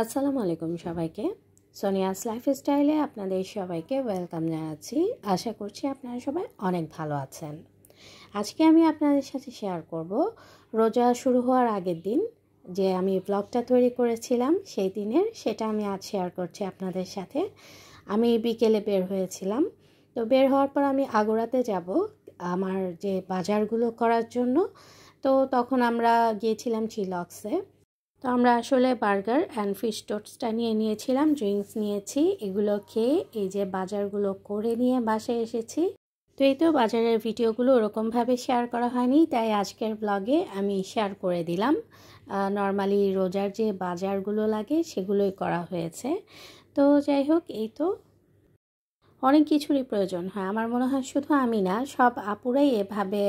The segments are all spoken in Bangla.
আসসালামু আলাইকুম সবাইকে সোনিয়াস লাইফ স্টাইলে আপনাদের সবাইকে ওয়েলকাম জানাচ্ছি আশা করছি আপনারা সবাই অনেক ভালো আছেন আজকে আমি আপনাদের সাথে শেয়ার করব রোজা শুরু হওয়ার আগের দিন যে আমি ব্লগটা তৈরি করেছিলাম সেই দিনের সেটা আমি আজ শেয়ার করছি আপনাদের সাথে আমি বিকেলে বের হয়েছিলাম তো বের হওয়ার পর আমি আগোড়াতে যাব আমার যে বাজারগুলো করার জন্য তো তখন আমরা গিয়েছিলাম চিলক্সে তো আমরা আসলে বার্গার অ্যান্ড ফিশ টোটসটা নিয়ে নিয়েছিলাম ড্রিঙ্কস নিয়েছি এগুলো খেয়ে এই যে বাজারগুলো করে নিয়ে বাসায় এসেছি তো এই তো বাজারের ভিডিওগুলো ওরকমভাবে শেয়ার করা হয়নি তাই আজকের ব্লগে আমি শেয়ার করে দিলাম নর্মালি রোজার যে বাজারগুলো লাগে সেগুলোই করা হয়েছে তো যাই হোক এই তো অনেক কিছুরই প্রয়োজন হয় আমার মনে হয় শুধু আমি না সব আপুরাই এভাবে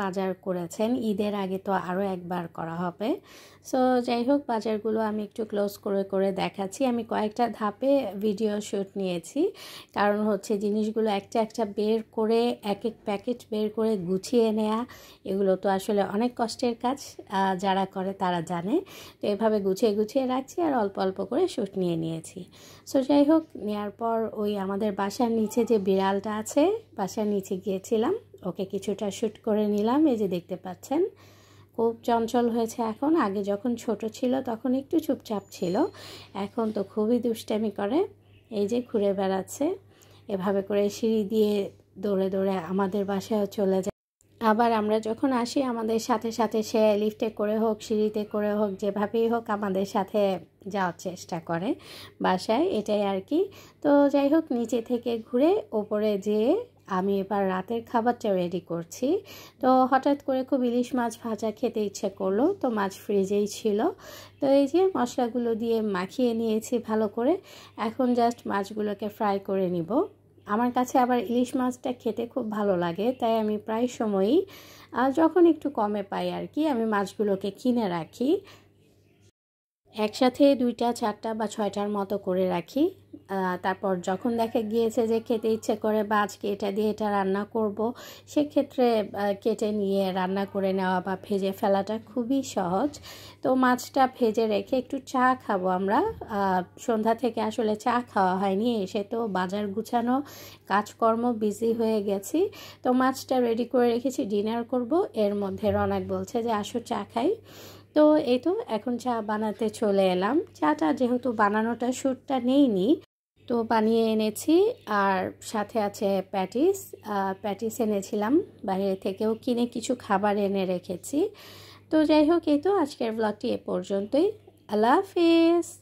বাজার করেছেন ঈদের আগে তো আরও একবার করা হবে সো যাই হোক বাজারগুলো আমি একটু ক্লোজ করে করে দেখাচ্ছি আমি কয়েকটা ধাপে ভিডিও শ্যুট নিয়েছি কারণ হচ্ছে জিনিসগুলো একটা একটা বের করে এক এক প্যাকেট বের করে গুছিয়ে নেয়া এগুলো তো আসলে অনেক কষ্টের কাজ যারা করে তারা জানে তো এভাবে গুছিয়ে গুছিয়ে রাখছি আর অল্প অল্প করে শ্যুট নিয়ে নিয়েছি সো যাই হোক নেওয়ার পর ওই আমাদের বাসায় বাসার নিচে যে বিড়ালটা আছে বাসার নিচে গিয়েছিলাম ওকে কিছুটা শ্যুট করে নিলাম এই যে দেখতে পাচ্ছেন খুব চঞ্চল হয়েছে এখন আগে যখন ছোট ছিল তখন একটু চুপচাপ ছিল এখন তো খুবই দুষ্টামি করে এই যে ঘুরে বেড়াচ্ছে এভাবে করে সিঁড়ি দিয়ে দৌড়ে দৌড়ে আমাদের বাসায়ও চলে যায় আবার আমরা যখন আসি আমাদের সাথে সাথে সে লিফটে করে হোক সিঁড়িতে করে হোক যেভাবেই হোক আমাদের সাথে যাওয়ার চেষ্টা করে বাসায় এটাই আর কি তো যাই হোক নিচে থেকে ঘুরে ওপরে যেয়ে আমি এবার রাতের খাবারটা রেডি করছি তো হঠাৎ করে খুব ইলিশ মাছ ভাজা খেতে ইচ্ছে করলো তো মাছ ফ্রিজেই ছিল তো এই যে মশলাগুলো দিয়ে মাখিয়ে নিয়েছি ভালো করে এখন জাস্ট মাছগুলোকে ফ্রাই করে নিব আমার কাছে আবার ইলিশ মাছটা খেতে খুব ভালো লাগে তাই আমি প্রায় সময়ই যখন একটু কমে পাই আর কি আমি মাছগুলোকে কিনে রাখি একসাথে দুইটা চারটা বা ছয়টার মতো করে রাখি তারপর যখন দেখে গিয়েছে যে খেতে ইচ্ছে করে বা আজকে এটা দিয়ে এটা রান্না করব সেক্ষেত্রে কেটে নিয়ে রান্না করে নেওয়া বা ভেজে ফেলাটা খুবই সহজ তো মাছটা ভেজে রেখে একটু চা খাবো আমরা সন্ধ্যা থেকে আসলে চা খাওয়া হয়নি এসে তো বাজার গুছানো কাজকর্ম বিজি হয়ে গেছি তো মাছটা রেডি করে রেখেছি ডিনার করব এর মধ্যে রনাক বলছে যে আসো চা খাই তো এই তো এখন চা বানাতে চলে এলাম চাটা যেহেতু বানানোটা সুরটা নেইনি তো বানিয়ে এনেছি আর সাথে আছে প্যাটিস প্যাটিস এনেছিলাম বাইরে থেকেও কিনে কিছু খাবার এনে রেখেছি তো যাই হোক এই তো আজকের ব্লগটি এ পর্যন্তই আল্লাহ হাফিজ